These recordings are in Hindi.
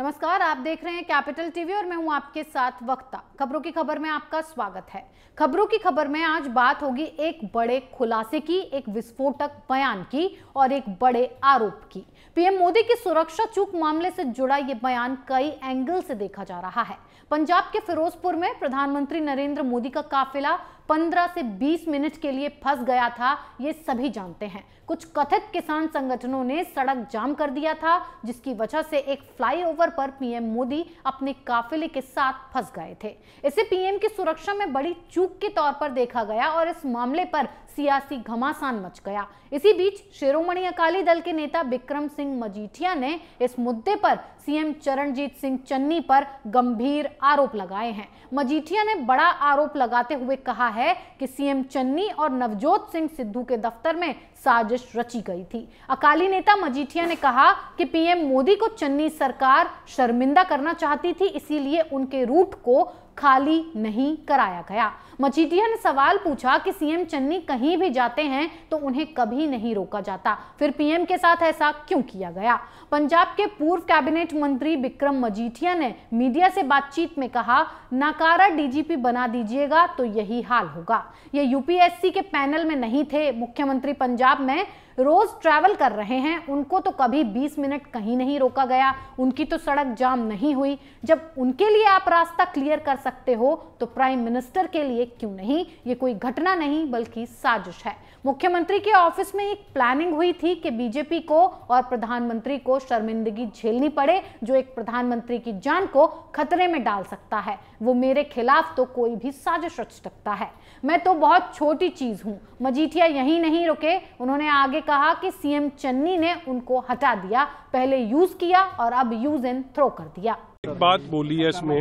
नमस्कार आप देख रहे हैं कैपिटल टीवी और मैं हूं आपके साथ वक्ता खबरों की खबर में आपका स्वागत है खबरों की खबर में आज बात होगी एक बड़े खुलासे की एक विस्फोटक बयान की और एक बड़े आरोप की पीएम मोदी की सुरक्षा चूक मामले से जुड़ा ये बयान कई एंगल से देखा जा रहा है पंजाब के फिरोजपुर में प्रधानमंत्री नरेंद्र मोदी का काफिला 15 से 20 मिनट के लिए फंस गया था ये सभी जानते हैं कुछ कथित किसान संगठनों ने सड़क जाम कर दिया था जिसकी वजह से एक फ्लाईओवर पर पीएम मोदी अपने काफिले के साथ फंस गए थे इसे पीएम की सुरक्षा में बड़ी चूक के तौर पर देखा गया और इस मामले पर सियासी घमासान मच गया इसी बीच शिरोमणि अकाली दल के नेता बिक्रम सिंह मजीठिया ने इस मुद्दे पर सीएम चरणजीत सिंह चन्नी पर गंभीर आरोप लगाए हैं मजीठिया ने बड़ा आरोप लगाते हुए कहा है कि सीएम चन्नी और नवजोत सिंह सिद्धू के दफ्तर में साजिश रची गई थी अकाली नेता मजीठिया ने कहा कि पीएम मोदी को चन्नी सरकार शर्मिंदा करना चाहती थी इसीलिए उनके रूट को खाली नहीं कराया गया मजीठिया ने सवाल पूछा कि सीएम चन्नी कहीं भी जाते हैं तो उन्हें कभी नहीं रोका जाता फिर पीएम के साथ ऐसा क्यों किया गया पंजाब के पूर्व कैबिनेट मंत्री विक्रम मजीठिया ने मीडिया से बातचीत में कहा नाकारा डीजीपी बना दीजिएगा तो यही हाल होगा ये यूपीएससी के पैनल में नहीं थे मुख्यमंत्री पंजाब में रोज ट्रैवल कर रहे हैं उनको तो कभी 20 मिनट कहीं नहीं रोका गया उनकी तो सड़क जाम नहीं हुई जब उनके लिए आप रास्ता क्लियर कर सकते हो तो प्राइम मिनिस्टर के लिए क्यों नहीं ये कोई घटना नहीं बल्कि साजिश है मुख्यमंत्री के ऑफिस में एक प्लानिंग हुई थी कि बीजेपी को और प्रधानमंत्री को शर्मिंदगी झेलनी पड़े जो एक प्रधानमंत्री की जान को खतरे में डाल सकता है वो मेरे खिलाफ तो कोई भी साजिश रच सकता है मैं तो बहुत छोटी चीज हूँ मजीठिया यहीं नहीं रुके उन्होंने आगे कहा कि सीएम चन्नी ने उनको हटा दिया पहले यूज किया और अब यूज एंड थ्रो कर दिया एक बात बोली है इसमें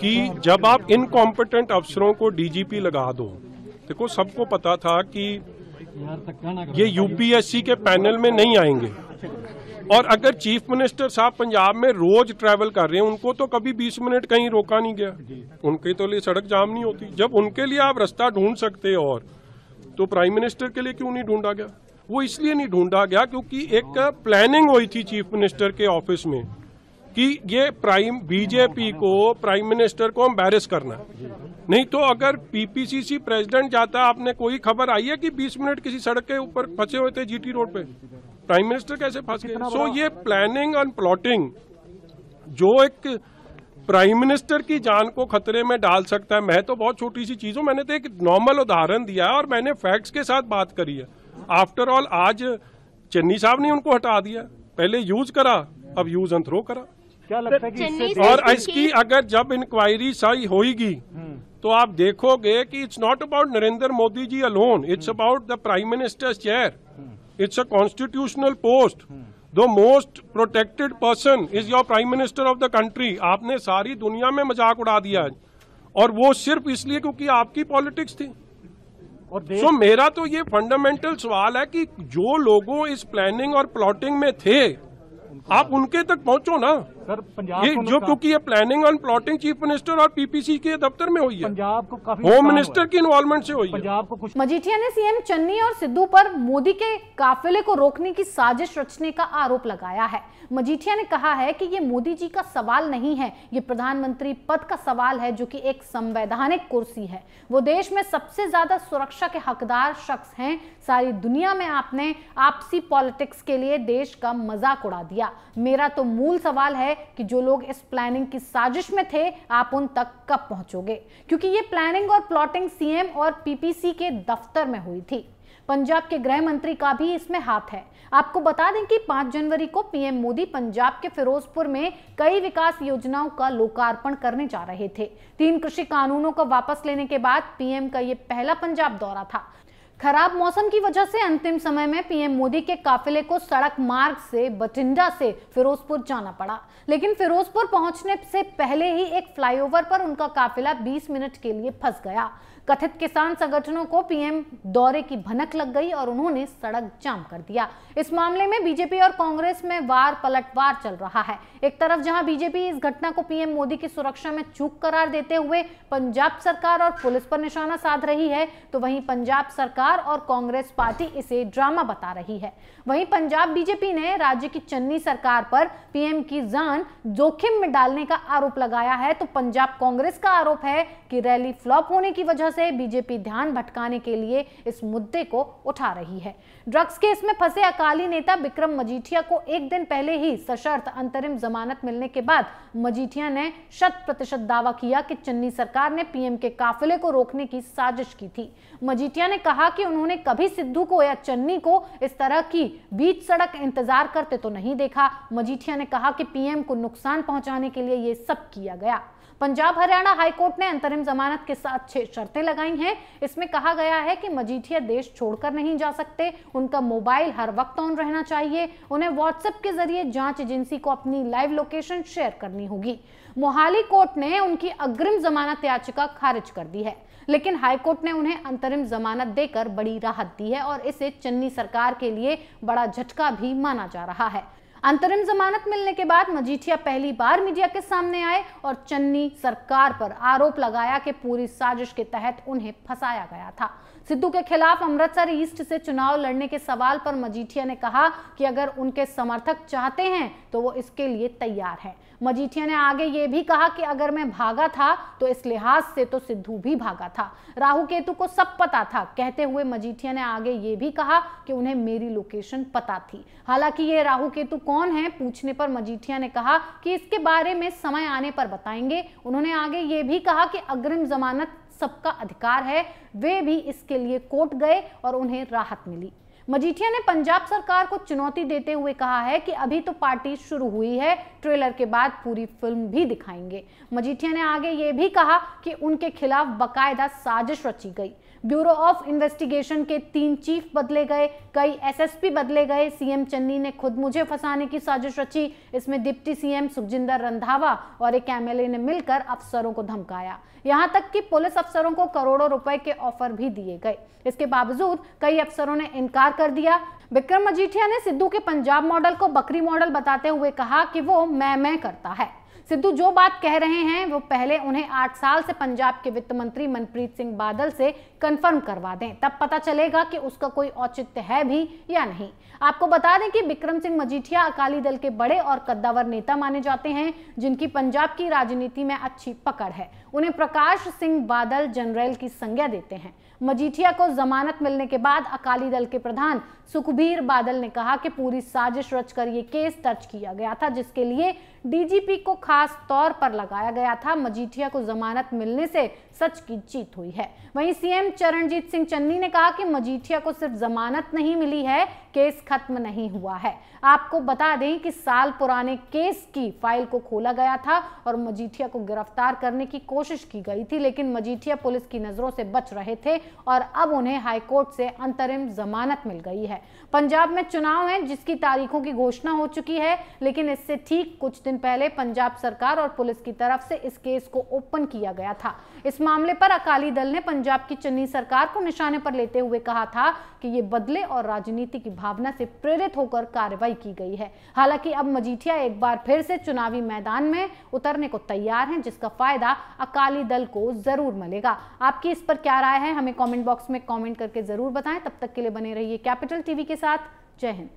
कि जब आप इनकॉम्पिटेंट अफसरों को डीजीपी लगा दो देखो सबको पता था कि ये यूपीएससी के पैनल में नहीं आएंगे और अगर चीफ मिनिस्टर साहब पंजाब में रोज ट्रैवल कर रहे हैं उनको तो कभी 20 मिनट कहीं रोका नहीं गया उनके तो लिए सड़क जाम नहीं होती जब उनके लिए आप रास्ता ढूंढ सकते और तो प्राइम मिनिस्टर के लिए क्यों नहीं ढूंढा गया वो इसलिए नहीं ढूंढा गया क्योंकि एक प्लानिंग हुई थी चीफ मिनिस्टर के ऑफिस में कि ये प्राइम बीजेपी को प्राइम मिनिस्टर को एम्बेरस करना नहीं तो अगर पीपीसीसी प्रेसिडेंट जाता आपने कोई खबर आई है कि 20 मिनट किसी सड़क के ऊपर फंसे हुए थे जीटी रोड पे प्राइम मिनिस्टर कैसे फंस गए सो ये प्लानिंग एंड प्लॉटिंग जो एक प्राइम मिनिस्टर की जान को खतरे में डाल सकता है मैं तो बहुत छोटी सी चीज हूँ मैंने तो एक नॉर्मल उदाहरण दिया है और मैंने फैक्ट्स के साथ बात करी है आफ्टर ऑल आज चन्नी साहब ने उनको हटा दिया पहले यूज करा अब यूज एंड थ्रो करा क्या तो लगता है कि और इसकी अगर जब इंक्वायरी सही होगी तो आप देखोगे कि it's not about Narendra Modi ji alone it's about the prime minister's chair it's a constitutional post the most protected person is your prime minister of the country आपने सारी दुनिया में मजाक उड़ा दिया है और वो सिर्फ इसलिए क्योंकि आपकी पॉलिटिक्स थी और सो so, मेरा तो ये फंडामेंटल सवाल है कि जो लोगों इस प्लानिंग और प्लॉटिंग में थे आप उनके तक पहुंचो ना सर ये जो क्योंकि ये planning on plotting chief minister और पीपीसी के दफ्तर में हुई है पंजाब को काफी होम मिनिस्टर की इन्वॉल्वमेंट से हुई पंजाब को कुछ मजीठिया ने सीएम चन्नी और सिद्धू पर मोदी के काफिले को रोकने की साजिश रचने का आरोप लगाया है मजीठिया ने कहा है कि ये मोदी जी का सवाल नहीं है ये प्रधानमंत्री पद का सवाल है जो कि एक संवैधानिक कुर्सी है वो देश में सबसे ज्यादा सुरक्षा के हकदार शख्स हैं सारी दुनिया में आपने आपसी पॉलिटिक्स के लिए देश का मजाक उड़ा दिया मेरा तो मूल सवाल है है कि जो लोग इस प्लानिंग की साजिश में थे आप उन तक कब पहुंचोगे क्योंकि ये प्लानिंग और प्लॉटिंग सीएम और पीपीसी के दफ्तर में हुई थी पंजाब के गृह मंत्री का भी इसमें हाथ है आपको बता दें कि 5 जनवरी को पीएम मोदी पंजाब के फिरोजपुर में कई विकास योजनाओं का लोकार्पण करने जा रहे थे तीन कृषि कानूनों को वापस लेने के बाद पीएम का यह पहला पंजाब दौरा था खराब मौसम की वजह से अंतिम समय में पीएम मोदी के काफिले को सड़क मार्ग से बठिंडा से फिरोजपुर जाना पड़ा लेकिन फिरोजपुर पहुंचने से पहले ही एक फ्लाईओवर पर उनका काफिला 20 मिनट के लिए फंस गया कथित किसान संगठनों को पीएम दौरे की भनक लग गई और उन्होंने सड़क जाम कर दिया इस मामले में बीजेपी और कांग्रेस में वार पलटवार चल रहा है एक तरफ जहां बीजेपी इस घटना को पीएम मोदी की सुरक्षा में चूक करार देते हुए पंजाब सरकार और पुलिस पर निशाना साध रही है तो वहीं पंजाब सरकार सरकार और कांग्रेस पार्टी इसे ड्रामा बता रही है वहीं पंजाब बीजेपी ने राज्य की चन्नी सरकार पर पीएम की जान जोखिम में डालने का आरोप लगाया है तो पंजाब कांग्रेस का आरोप है कि रैली फ्लॉप होने की वजह से बीजेपी ध्यान भटकाने के लिए इस मुद्दे को उठा रही है ड्रग्स केस में फंसे अकाली नेता बिक्रम मजीठिया को एक दिन पहले ही सशर्त अंतरिम जमानत मिलने के बाद मजीठिया ने शत प्रतिशत दावा किया कि चन्नी सरकार ने पीएम के काफिले को रोकने की साजिश की थी मजीठिया ने कहा कि कि उन्होंने कभी सिद्धू को या चन्नी को इस तरह की बीच सड़क इंतजार करते तो नहीं देखा मजीठिया ने कहा कि पीएम को नुकसान पहुंचाने के लिए यह सब किया गया पंजाब हरियाणा हाईकोर्ट ने अंतरिम जमानत के साथ छह शर्तें लगाई हैं इसमें कहा गया है कि मजीठिया देश छोड़कर नहीं जा सकते उनका मोबाइल हर वक्त ऑन रहना चाहिए उन्हें व्हाट्सएप के जरिए जांच एजेंसी को अपनी लाइव लोकेशन शेयर करनी होगी मोहाली कोर्ट ने उनकी अग्रिम जमानत याचिका खारिज कर दी है लेकिन हाईकोर्ट ने उन्हें अंतरिम जमानत देकर बड़ी राहत दी है और इसे चन्नी सरकार के लिए बड़ा झटका भी माना जा रहा है अंतरिम जमानत मिलने के बाद मजीठिया पहली बार मीडिया के सामने आए और चन्नी सरकार पर आरोप लगाया कि पूरी साजिश के तहत उन्हें फंसाया गया था सिद्धू के खिलाफ अमृतसर ईस्ट से चुनाव लड़ने के सवाल पर मजीठिया ने कहा कि अगर उनके समर्थक चाहते हैं तो वो इसके लिए तैयार हैं मजीठिया ने आगे ये भी कहा कि अगर मैं भागा था तो इस लिहाज से तो सिद्धू भी भागा था राहु केतु को सब पता था कहते हुए मजीठिया ने आगे ये भी कहा कि उन्हें मेरी लोकेशन पता थी हालांकि ये राहु केतु कौन है पूछने पर मजीठिया ने कहा कि इसके बारे में समय आने पर बताएंगे उन्होंने आगे ये भी कहा कि अग्रिम जमानत सबका अधिकार है वे भी इसके लिए कोर्ट गए और उन्हें राहत मिली मजीठिया ने पंजाब सरकार को चुनौती देते हुए कहा है कि अभी तो पार्टी शुरू हुई है ट्रेलर के बाद पूरी फिल्म भी दिखाएंगे मजीठिया ने आगे ये भी कहा कि उनके खिलाफ बकायदा साजिश रची गई ब्यूरो ऑफ इन्वेस्टिगेशन के तीन चीफ बदले गए कई एसएसपी बदले गए सीएम चन्नी ने खुद मुझे फंसाने की साजिश रची इसमें डिप्टी सीएम सुखजिंदर रंधावा और एक एमएलए ने मिलकर अफसरों को धमकाया यहां तक कि पुलिस अफसरों को करोड़ों रुपए के ऑफर भी दिए गए इसके बावजूद कई अफसरों ने इनकार इनकार कर दिया विक्रम मजीठिया ने सिद्धू के पंजाब मॉडल को बकरी मॉडल बताते हुए कहा कि वो मैं मैं करता है सिद्धू जो बात कह रहे हैं वो पहले उन्हें आठ साल से पंजाब के वित्त मंत्री मनप्रीत सिंह बादल से कंफर्म करवा दें तब पता चलेगा कि उसका कोई औचित्य है भी या नहीं आपको बता दें कि बिक्रम सिंह मजीठिया अकाली दल के बड़े और कद्दावर नेता माने जाते हैं जिनकी पंजाब की राजनीति में अच्छी पकड़ है उन्हें प्रकाश सिंह बादल जनरल की संज्ञा देते हैं मजीठिया को जमानत मिलने के बाद अकाली दल के प्रधान सुखबीर बादल ने कहा कि पूरी साजिश रचकर ये केस दर्ज किया गया था जिसके लिए डीजीपी को खास तौर पर लगाया गया था मजीठिया को जमानत मिलने से सच की जीत हुई है वहीं सीएम चरणजीत सिंह चन्नी ने कहा कि मजीठिया को सिर्फ जमानत नहीं मिली है केस खत्म नहीं हुआ है आपको बता दें कि साल पुराने केस की फाइल को खोला गया था और मजीठिया को गिरफ्तार करने की कोशिश की गई थी लेकिन मजीठिया पुलिस की नजरों से बच रहे थे और अब उन्हें हाईकोर्ट से अंतरिम जमानत मिल गई है पंजाब में चुनाव है जिसकी तारीखों की घोषणा हो चुकी है लेकिन इससे ठीक कुछ दिन पहले पंजाब सरकार और पुलिस की तरफ से इस केस को ओपन किया गया था इस मामले पर अकाली दल ने पंजाब की चन्नी धनी सरकार को निशाने पर लेते हुए कहा था कि ये बदले और राजनीति की भावना से प्रेरित होकर कार्रवाई की गई है हालांकि अब मजीठिया एक बार फिर से चुनावी मैदान में उतरने को तैयार हैं जिसका फायदा अकाली दल को जरूर मिलेगा आपकी इस पर क्या राय है हमें कॉमेंट बॉक्स में कॉमेंट करके जरूर बताएं तब तक के लिए बने रहिए कैपिटल टीवी के साथ जय हिंद